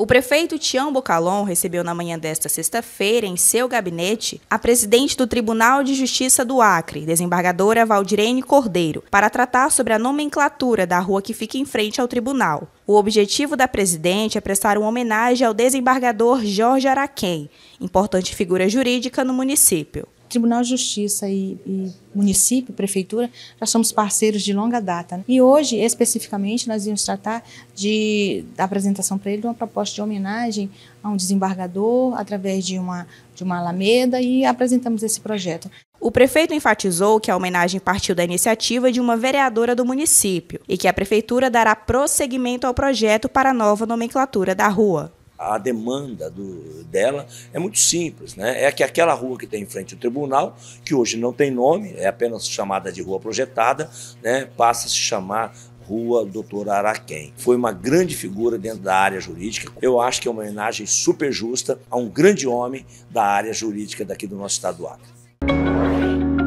O prefeito Tião Bocalon recebeu na manhã desta sexta-feira, em seu gabinete, a presidente do Tribunal de Justiça do Acre, desembargadora Valdirene Cordeiro, para tratar sobre a nomenclatura da rua que fica em frente ao tribunal. O objetivo da presidente é prestar uma homenagem ao desembargador Jorge Araquém, importante figura jurídica no município. Tribunal de Justiça e, e, município, prefeitura, já somos parceiros de longa data. Né? E hoje, especificamente, nós íamos tratar de, da apresentação para ele de uma proposta de homenagem a um desembargador através de uma, de uma alameda e apresentamos esse projeto. O prefeito enfatizou que a homenagem partiu da iniciativa de uma vereadora do município e que a prefeitura dará prosseguimento ao projeto para a nova nomenclatura da rua a demanda do, dela é muito simples, né? É que aquela rua que tem em frente ao tribunal, que hoje não tem nome, é apenas chamada de rua projetada, né? Passa a se chamar Rua Doutor Araquém. Foi uma grande figura dentro da área jurídica. Eu acho que é uma homenagem super justa a um grande homem da área jurídica daqui do nosso estado do Acre.